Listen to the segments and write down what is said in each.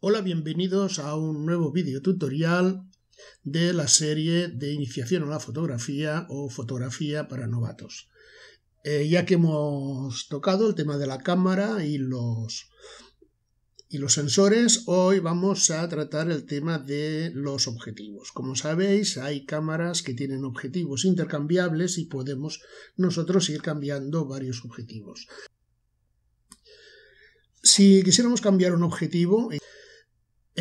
Hola, bienvenidos a un nuevo vídeo tutorial de la serie de iniciación a la fotografía o fotografía para novatos. Eh, ya que hemos tocado el tema de la cámara y los, y los sensores, hoy vamos a tratar el tema de los objetivos. Como sabéis, hay cámaras que tienen objetivos intercambiables y podemos nosotros ir cambiando varios objetivos. Si quisiéramos cambiar un objetivo,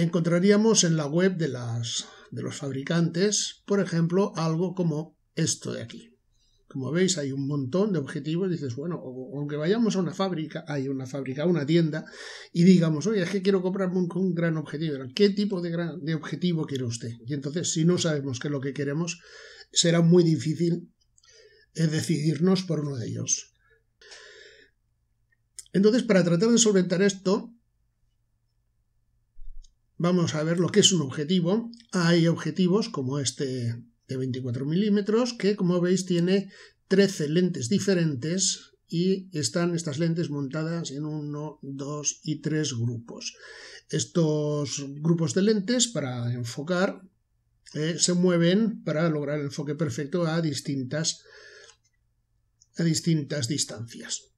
encontraríamos en la web de, las, de los fabricantes, por ejemplo, algo como esto de aquí. Como veis, hay un montón de objetivos. Dices, bueno, aunque vayamos a una fábrica, hay una fábrica, una tienda, y digamos, oye, es que quiero comprar un, gran objetivo. ¿Qué tipo de, gran, de objetivo quiere usted? Y entonces, si no sabemos qué es lo que queremos, será muy difícil eh, decidirnos por uno de ellos. Entonces, para tratar de solventar esto, Vamos a ver lo que es un objetivo. Hay objetivos como este de 24 milímetros que como veis tiene 13 lentes diferentes y están estas lentes montadas en uno, 2 y tres grupos. Estos grupos de lentes para enfocar eh, se mueven para lograr el enfoque perfecto a distintas, a distintas distancias.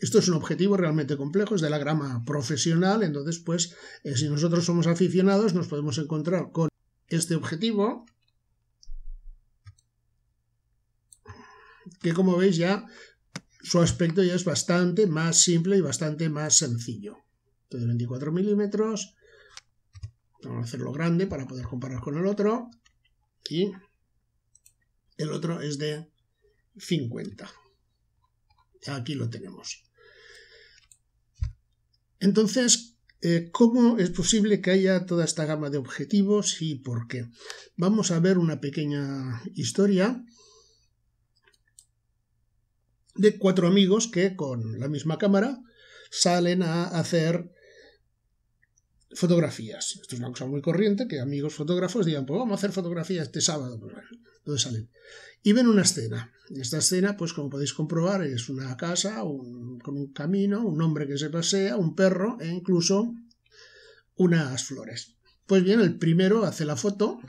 Esto es un objetivo realmente complejo, es de la grama profesional, entonces pues eh, si nosotros somos aficionados nos podemos encontrar con este objetivo que como veis ya su aspecto ya es bastante más simple y bastante más sencillo. de 24 milímetros, vamos a hacerlo grande para poder comparar con el otro y el otro es de 50. Aquí lo tenemos. Entonces, eh, ¿cómo es posible que haya toda esta gama de objetivos y por qué? Vamos a ver una pequeña historia de cuatro amigos que con la misma cámara salen a hacer fotografías. Esto es una cosa muy corriente, que amigos fotógrafos digan, pues vamos a hacer fotografías este sábado. Pues salen. Y ven una escena. Esta escena, pues como podéis comprobar, es una casa un, con un camino, un hombre que se pasea, un perro e incluso unas flores. Pues bien, el primero hace la foto,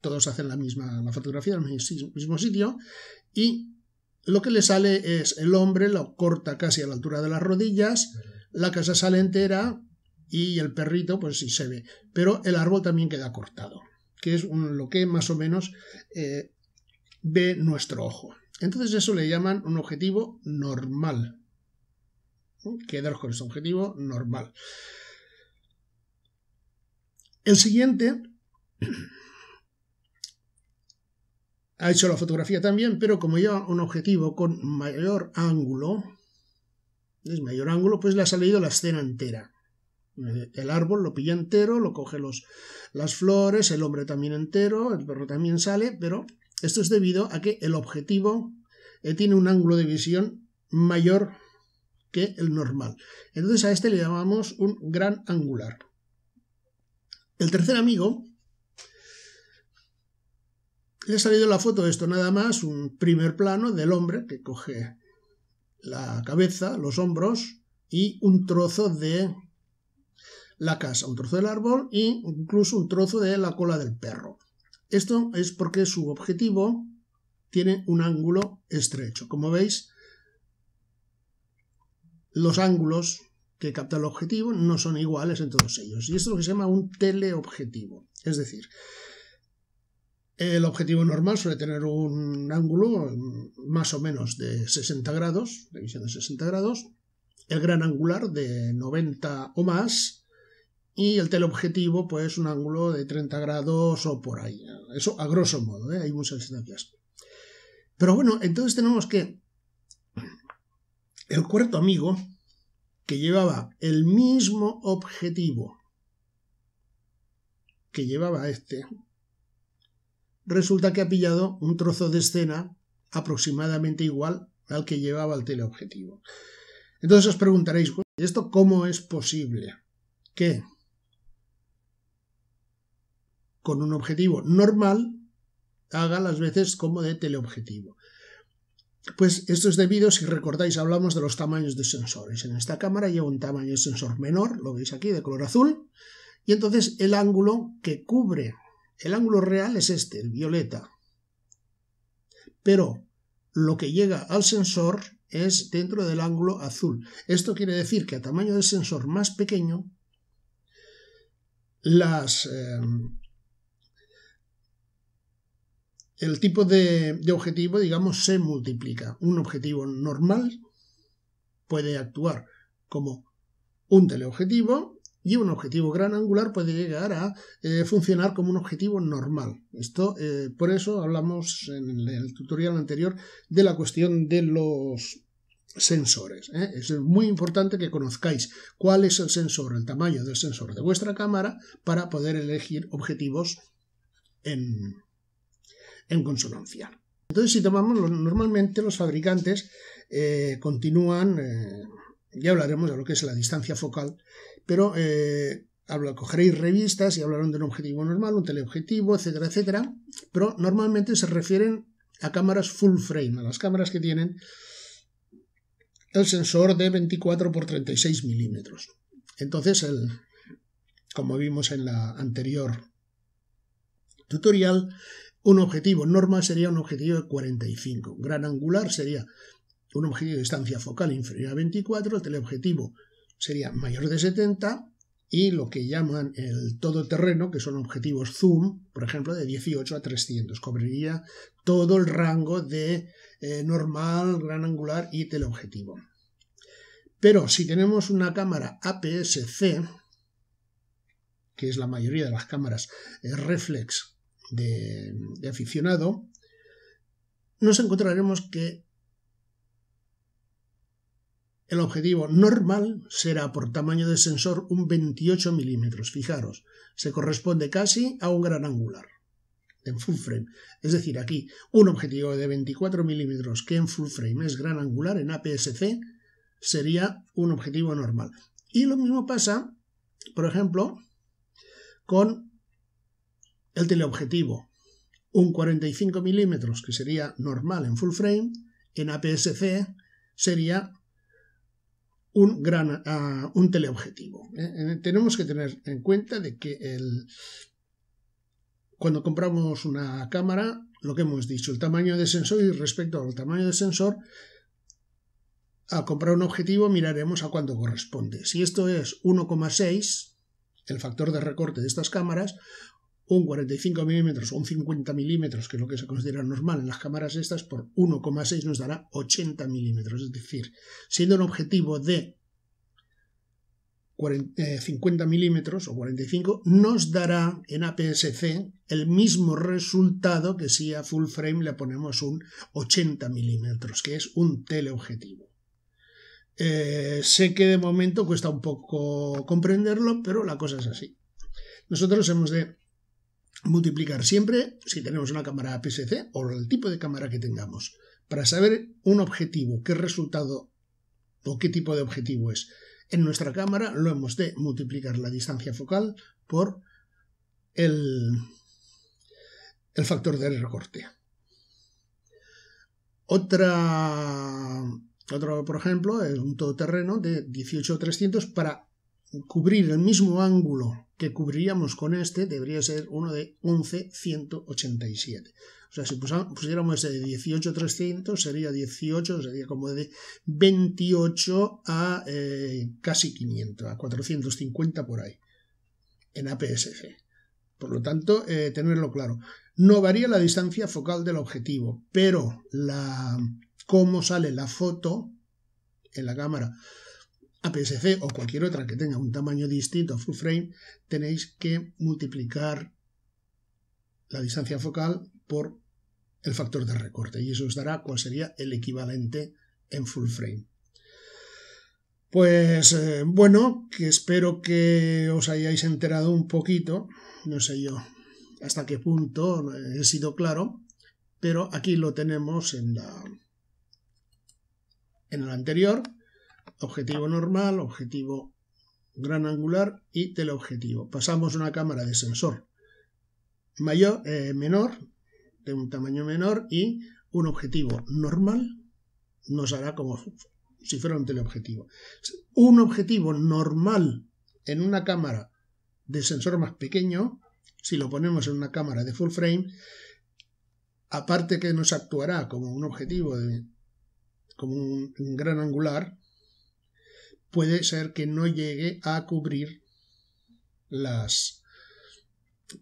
todos hacen la misma la fotografía en el mismo sitio, y lo que le sale es el hombre, lo corta casi a la altura de las rodillas, la casa sale entera y el perrito, pues sí se ve, pero el árbol también queda cortado que es lo que más o menos eh, ve nuestro ojo. Entonces eso le llaman un objetivo normal. Quedaros con ese objetivo normal. El siguiente ha hecho la fotografía también, pero como lleva un objetivo con mayor ángulo, es mayor ángulo, pues le ha salido la escena entera. Eh, el árbol lo pilla entero, lo coge los, las flores, el hombre también entero, el perro también sale, pero esto es debido a que el objetivo eh, tiene un ángulo de visión mayor que el normal. Entonces a este le llamamos un gran angular. El tercer amigo le ha salido la foto de esto nada más, un primer plano del hombre que coge la cabeza, los hombros y un trozo de la casa, un trozo del árbol e incluso un trozo de la cola del perro. Esto es porque su objetivo tiene un ángulo estrecho. Como veis, los ángulos que capta el objetivo no son iguales en todos ellos. Y esto es lo que se llama un teleobjetivo. Es decir, el objetivo normal suele tener un ángulo más o menos de 60 grados, visión de 60 grados, el gran angular de 90 o más, y el teleobjetivo, pues un ángulo de 30 grados o por ahí. Eso a grosso modo, ¿eh? hay muchas distancias. Pero bueno, entonces tenemos que el cuarto amigo, que llevaba el mismo objetivo que llevaba este, resulta que ha pillado un trozo de escena aproximadamente igual al que llevaba el teleobjetivo. Entonces os preguntaréis, ¿esto cómo es posible? qué con un objetivo normal haga las veces como de teleobjetivo. Pues esto es debido, si recordáis, hablamos de los tamaños de sensores. En esta cámara lleva un tamaño de sensor menor, lo veis aquí, de color azul, y entonces el ángulo que cubre, el ángulo real es este, el violeta. Pero lo que llega al sensor es dentro del ángulo azul. Esto quiere decir que a tamaño del sensor más pequeño, las, eh, el tipo de, objetivo, digamos, se multiplica. Un objetivo normal puede actuar como un teleobjetivo y un objetivo gran angular puede llegar a eh, funcionar como un objetivo normal. Esto, eh, por eso hablamos en el tutorial anterior de la cuestión de los sensores. ¿eh? Es muy importante que conozcáis cuál es el sensor, el tamaño del sensor de vuestra cámara para poder elegir objetivos en, en consonancia. Entonces, si tomamos, normalmente los fabricantes eh, continúan, eh, ya hablaremos de lo que es la distancia focal, pero eh, cogeréis revistas y hablaron de un objetivo normal, un teleobjetivo, etcétera, etcétera, pero normalmente se refieren a cámaras full frame, a las cámaras que tienen el sensor de 24 x 36 milímetros. Entonces, el, como vimos en la anterior tutorial, un objetivo normal sería un objetivo de 45. Gran angular sería un objetivo de distancia focal inferior a 24. El teleobjetivo sería mayor de 70. Y lo que llaman el todoterreno, que son objetivos zoom, por ejemplo, de 18 a 300. Cobriría todo el rango de eh, normal, gran angular y teleobjetivo. Pero si tenemos una cámara APS-C, que es la mayoría de las cámaras eh, reflex de, aficionado, nos encontraremos que el objetivo normal será por tamaño de sensor un 28 milímetros, fijaros, se corresponde casi a un gran angular en full frame. Es decir, aquí un objetivo de 24 milímetros que en full frame es gran angular, en APS-C sería un objetivo normal. Y lo mismo pasa, por ejemplo, con el teleobjetivo un 45 milímetros, que sería normal en full frame, en APS-C sería un, gran, ah, un teleobjetivo. ¿eh? Eh, tenemos que tener en cuenta de que el, cuando compramos una cámara, lo que hemos dicho, el tamaño de sensor y respecto al tamaño del sensor, al comprar un objetivo miraremos a cuánto corresponde. Si esto es 1,6, el factor de recorte de estas cámaras, un 45 milímetros o un 50 milímetros, que es lo que se considera normal en las cámaras estas, por 1,6 nos dará 80 milímetros. Es decir, siendo un objetivo de 40, 50 eh, milímetros o 45, nos dará en APS-C el mismo resultado que si a full frame le ponemos un 80 milímetros, que es un teleobjetivo. Eh, sé que de momento cuesta un poco comprenderlo, pero la cosa es así. Nosotros hemos de multiplicar siempre, si tenemos una cámara PSC o el tipo de cámara que tengamos, para saber un objetivo, qué resultado o qué tipo de objetivo es. En nuestra cámara lo hemos de multiplicar la distancia focal por el, el factor del recorte. Otra, otro, por ejemplo, es un todoterreno de 18-300 para cubrir el mismo ángulo que cubriríamos con este, debería ser uno de 11,187. O sea, si pusiéramos ese de 18,300, sería 18, sería como de 28 a eh, casi 500, a 450 por ahí, en APS-C. Por lo tanto, eh, tenerlo claro. No varía la distancia focal del objetivo, pero la, cómo sale la foto en la cámara aps o cualquier otra que tenga un tamaño distinto a full frame, tenéis que multiplicar la distancia focal por el factor de recorte y eso os dará cuál sería el equivalente en full frame. Pues eh, bueno, que espero que os hayáis enterado un poquito, no sé yo hasta qué punto he sido claro, pero aquí lo tenemos en la en el anterior objetivo normal, objetivo gran angular y teleobjetivo. Pasamos una cámara de sensor mayor, eh, menor, de un tamaño menor y un objetivo normal nos hará como si fuera un teleobjetivo. Un objetivo normal en una cámara de sensor más pequeño, si lo ponemos en una cámara de full frame, aparte que nos actuará como un objetivo de, como un gran angular, puede ser que no llegue a cubrir las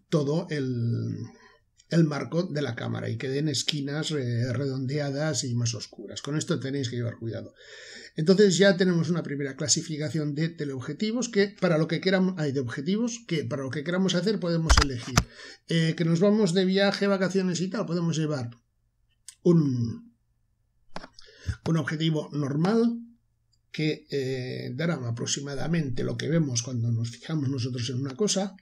todo el, marco de la cámara y queden esquinas redondeadas y más oscuras. Con esto tenéis que llevar cuidado. Entonces ya tenemos una primera clasificación de teleobjetivos que para lo que queramos hay de objetivos que para lo que queramos hacer podemos elegir eh, que nos vamos de viaje, vacaciones y tal podemos llevar un un objetivo normal que eh, darán aproximadamente lo que vemos cuando nos fijamos nosotros en una cosa,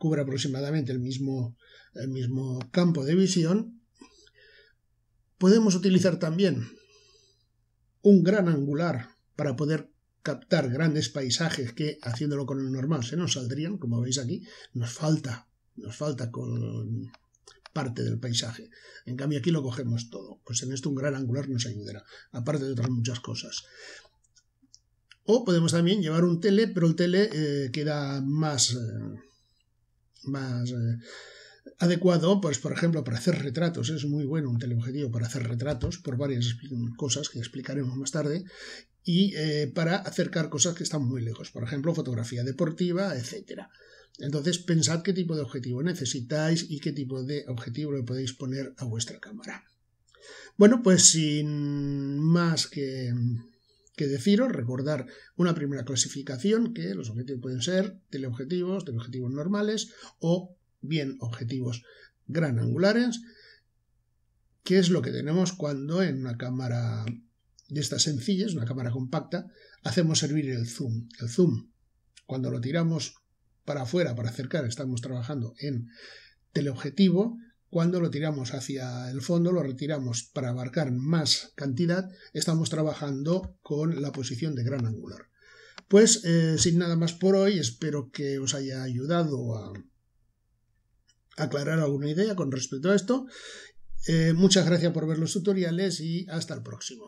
cubre aproximadamente el mismo, el mismo campo de visión, podemos utilizar también un gran angular para poder captar grandes paisajes que haciéndolo con el normal se nos saldrían, como veis aquí, nos falta, nos falta con parte del paisaje. En cambio aquí lo cogemos todo, pues en esto un gran angular nos ayudará, aparte de otras muchas cosas. O podemos también llevar un tele, pero el tele eh, queda más, eh, más eh, adecuado, pues por ejemplo, para hacer retratos. Es muy bueno un teleobjetivo para hacer retratos, por varias cosas que explicaremos más tarde, y para acercar cosas que están muy lejos, por ejemplo, fotografía deportiva, etc. Entonces, pensad qué tipo de objetivo necesitáis y qué tipo de objetivo le podéis poner a vuestra cámara. Bueno, pues sin más que que deciros, recordar una primera clasificación que los objetivos pueden ser teleobjetivos, teleobjetivos normales o bien objetivos gran angulares, que es lo que tenemos cuando en una cámara de estas sencillas, una cámara compacta, hacemos servir el zoom. El zoom, cuando lo tiramos para afuera, para acercar, estamos trabajando en teleobjetivo, cuando lo tiramos hacia el fondo, lo retiramos para abarcar más cantidad, estamos trabajando con la posición de gran angular. Pues eh, sin nada más por hoy, espero que os haya ayudado a aclarar alguna idea con respecto a esto. Eh, muchas gracias por ver los tutoriales y hasta el próximo.